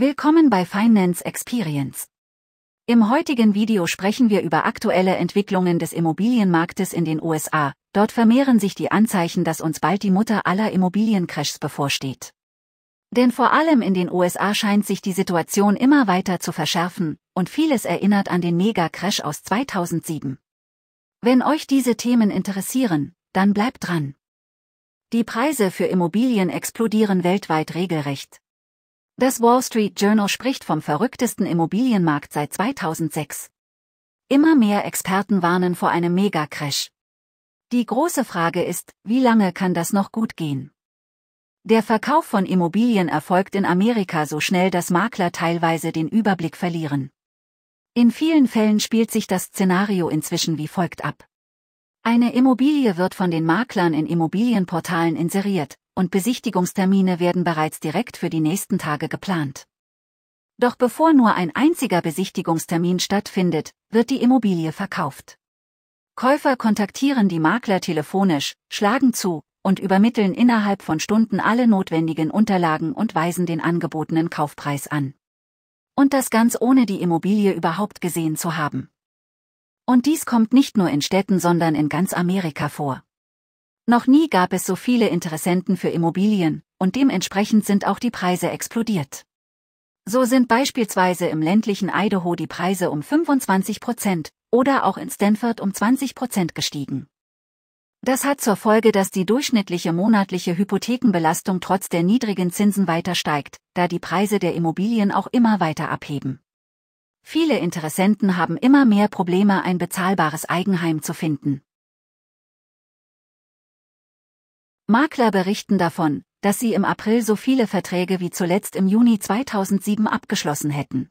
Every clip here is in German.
Willkommen bei Finance Experience. Im heutigen Video sprechen wir über aktuelle Entwicklungen des Immobilienmarktes in den USA. Dort vermehren sich die Anzeichen, dass uns bald die Mutter aller Immobiliencrashs bevorsteht. Denn vor allem in den USA scheint sich die Situation immer weiter zu verschärfen, und vieles erinnert an den Mega-Crash aus 2007. Wenn euch diese Themen interessieren, dann bleibt dran. Die Preise für Immobilien explodieren weltweit regelrecht. Das Wall Street Journal spricht vom verrücktesten Immobilienmarkt seit 2006. Immer mehr Experten warnen vor einem Megacrash. Die große Frage ist, wie lange kann das noch gut gehen? Der Verkauf von Immobilien erfolgt in Amerika so schnell, dass Makler teilweise den Überblick verlieren. In vielen Fällen spielt sich das Szenario inzwischen wie folgt ab. Eine Immobilie wird von den Maklern in Immobilienportalen inseriert, und Besichtigungstermine werden bereits direkt für die nächsten Tage geplant. Doch bevor nur ein einziger Besichtigungstermin stattfindet, wird die Immobilie verkauft. Käufer kontaktieren die Makler telefonisch, schlagen zu und übermitteln innerhalb von Stunden alle notwendigen Unterlagen und weisen den angebotenen Kaufpreis an. Und das ganz ohne die Immobilie überhaupt gesehen zu haben. Und dies kommt nicht nur in Städten, sondern in ganz Amerika vor. Noch nie gab es so viele Interessenten für Immobilien, und dementsprechend sind auch die Preise explodiert. So sind beispielsweise im ländlichen Idaho die Preise um 25 Prozent oder auch in Stanford um 20 Prozent gestiegen. Das hat zur Folge, dass die durchschnittliche monatliche Hypothekenbelastung trotz der niedrigen Zinsen weiter steigt, da die Preise der Immobilien auch immer weiter abheben. Viele Interessenten haben immer mehr Probleme, ein bezahlbares Eigenheim zu finden. Makler berichten davon, dass sie im April so viele Verträge wie zuletzt im Juni 2007 abgeschlossen hätten.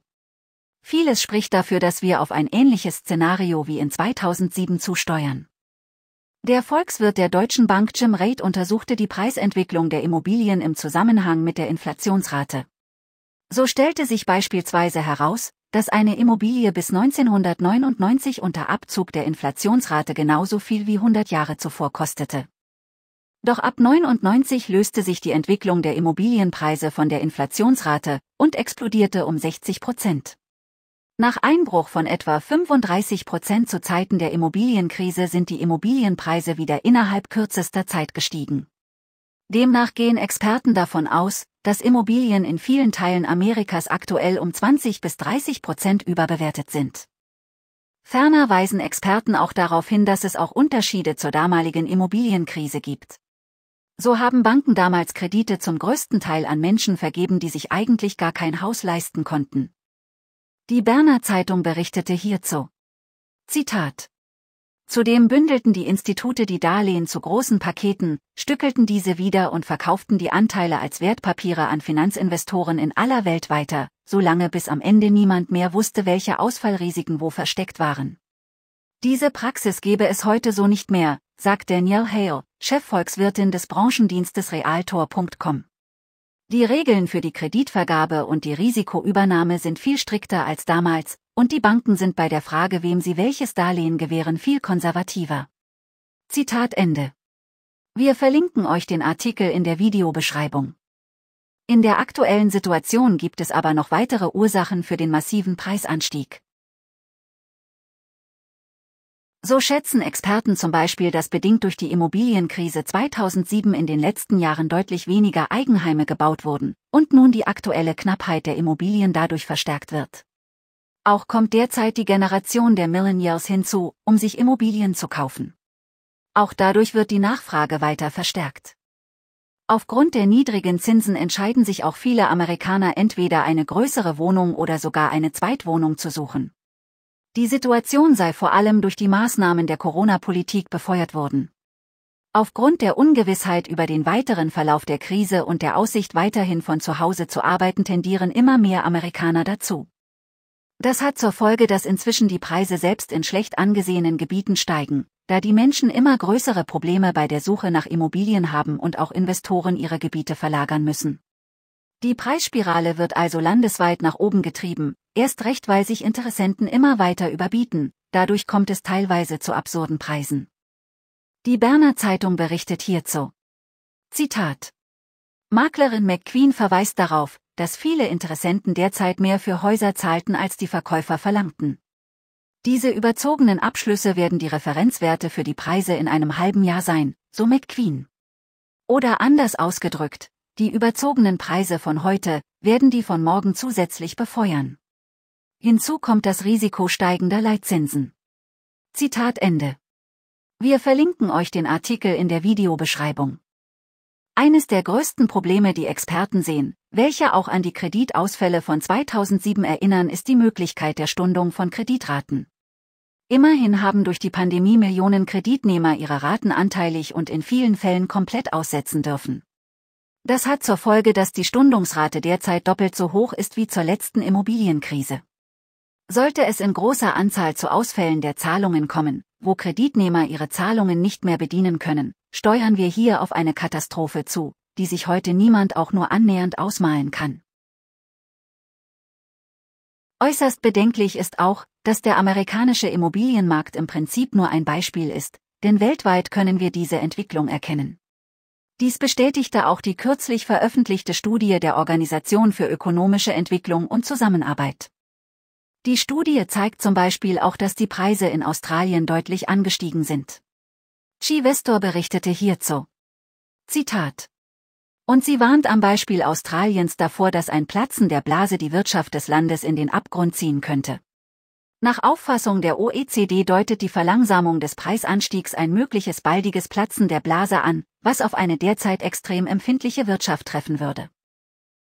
Vieles spricht dafür, dass wir auf ein ähnliches Szenario wie in 2007 zusteuern. Der Volkswirt der Deutschen Bank Jim Raid untersuchte die Preisentwicklung der Immobilien im Zusammenhang mit der Inflationsrate. So stellte sich beispielsweise heraus, dass eine Immobilie bis 1999 unter Abzug der Inflationsrate genauso viel wie 100 Jahre zuvor kostete. Doch ab 99 löste sich die Entwicklung der Immobilienpreise von der Inflationsrate und explodierte um 60 Prozent. Nach Einbruch von etwa 35 Prozent zu Zeiten der Immobilienkrise sind die Immobilienpreise wieder innerhalb kürzester Zeit gestiegen. Demnach gehen Experten davon aus, dass Immobilien in vielen Teilen Amerikas aktuell um 20 bis 30 Prozent überbewertet sind. Ferner weisen Experten auch darauf hin, dass es auch Unterschiede zur damaligen Immobilienkrise gibt. So haben Banken damals Kredite zum größten Teil an Menschen vergeben, die sich eigentlich gar kein Haus leisten konnten. Die Berner Zeitung berichtete hierzu. Zitat. Zudem bündelten die Institute die Darlehen zu großen Paketen, stückelten diese wieder und verkauften die Anteile als Wertpapiere an Finanzinvestoren in aller Welt weiter, solange bis am Ende niemand mehr wusste, welche Ausfallrisiken wo versteckt waren. Diese Praxis gebe es heute so nicht mehr, sagt Danielle Hale, Chefvolkswirtin des Branchendienstes Realtor.com. Die Regeln für die Kreditvergabe und die Risikoübernahme sind viel strikter als damals, und die Banken sind bei der Frage, wem sie welches Darlehen gewähren, viel konservativer. Zitat Ende. Wir verlinken euch den Artikel in der Videobeschreibung. In der aktuellen Situation gibt es aber noch weitere Ursachen für den massiven Preisanstieg. So schätzen Experten zum Beispiel, dass bedingt durch die Immobilienkrise 2007 in den letzten Jahren deutlich weniger Eigenheime gebaut wurden und nun die aktuelle Knappheit der Immobilien dadurch verstärkt wird. Auch kommt derzeit die Generation der Millennials hinzu, um sich Immobilien zu kaufen. Auch dadurch wird die Nachfrage weiter verstärkt. Aufgrund der niedrigen Zinsen entscheiden sich auch viele Amerikaner entweder eine größere Wohnung oder sogar eine Zweitwohnung zu suchen. Die Situation sei vor allem durch die Maßnahmen der Corona-Politik befeuert worden. Aufgrund der Ungewissheit über den weiteren Verlauf der Krise und der Aussicht weiterhin von zu Hause zu arbeiten tendieren immer mehr Amerikaner dazu. Das hat zur Folge, dass inzwischen die Preise selbst in schlecht angesehenen Gebieten steigen, da die Menschen immer größere Probleme bei der Suche nach Immobilien haben und auch Investoren ihre Gebiete verlagern müssen. Die Preisspirale wird also landesweit nach oben getrieben, erst recht weil sich Interessenten immer weiter überbieten, dadurch kommt es teilweise zu absurden Preisen. Die Berner Zeitung berichtet hierzu. Zitat. Maklerin McQueen verweist darauf, dass viele Interessenten derzeit mehr für Häuser zahlten als die Verkäufer verlangten. Diese überzogenen Abschlüsse werden die Referenzwerte für die Preise in einem halben Jahr sein, so McQueen. Oder anders ausgedrückt, die überzogenen Preise von heute werden die von morgen zusätzlich befeuern. Hinzu kommt das Risiko steigender Leitzinsen. Zitat Ende. Wir verlinken euch den Artikel in der Videobeschreibung. Eines der größten Probleme, die Experten sehen, welche auch an die Kreditausfälle von 2007 erinnern, ist die Möglichkeit der Stundung von Kreditraten. Immerhin haben durch die Pandemie Millionen Kreditnehmer ihre Raten anteilig und in vielen Fällen komplett aussetzen dürfen. Das hat zur Folge, dass die Stundungsrate derzeit doppelt so hoch ist wie zur letzten Immobilienkrise. Sollte es in großer Anzahl zu Ausfällen der Zahlungen kommen, wo Kreditnehmer ihre Zahlungen nicht mehr bedienen können, steuern wir hier auf eine Katastrophe zu, die sich heute niemand auch nur annähernd ausmalen kann. Äußerst bedenklich ist auch, dass der amerikanische Immobilienmarkt im Prinzip nur ein Beispiel ist, denn weltweit können wir diese Entwicklung erkennen. Dies bestätigte auch die kürzlich veröffentlichte Studie der Organisation für ökonomische Entwicklung und Zusammenarbeit. Die Studie zeigt zum Beispiel auch, dass die Preise in Australien deutlich angestiegen sind. Chivestor berichtete hierzu. Zitat. Und sie warnt am Beispiel Australiens davor, dass ein Platzen der Blase die Wirtschaft des Landes in den Abgrund ziehen könnte. Nach Auffassung der OECD deutet die Verlangsamung des Preisanstiegs ein mögliches baldiges Platzen der Blase an, was auf eine derzeit extrem empfindliche Wirtschaft treffen würde.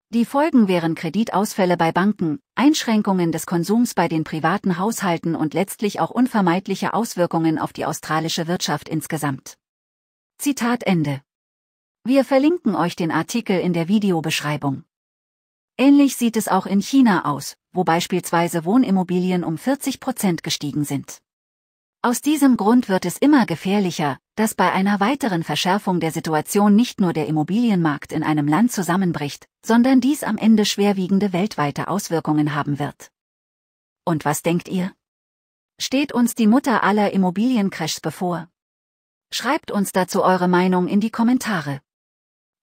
Die Folgen wären Kreditausfälle bei Banken, Einschränkungen des Konsums bei den privaten Haushalten und letztlich auch unvermeidliche Auswirkungen auf die australische Wirtschaft insgesamt. Zitat Ende. Wir verlinken euch den Artikel in der Videobeschreibung. Ähnlich sieht es auch in China aus, wo beispielsweise Wohnimmobilien um 40 Prozent gestiegen sind. Aus diesem Grund wird es immer gefährlicher, dass bei einer weiteren Verschärfung der Situation nicht nur der Immobilienmarkt in einem Land zusammenbricht, sondern dies am Ende schwerwiegende weltweite Auswirkungen haben wird. Und was denkt ihr? Steht uns die Mutter aller Immobiliencrashs bevor? Schreibt uns dazu eure Meinung in die Kommentare.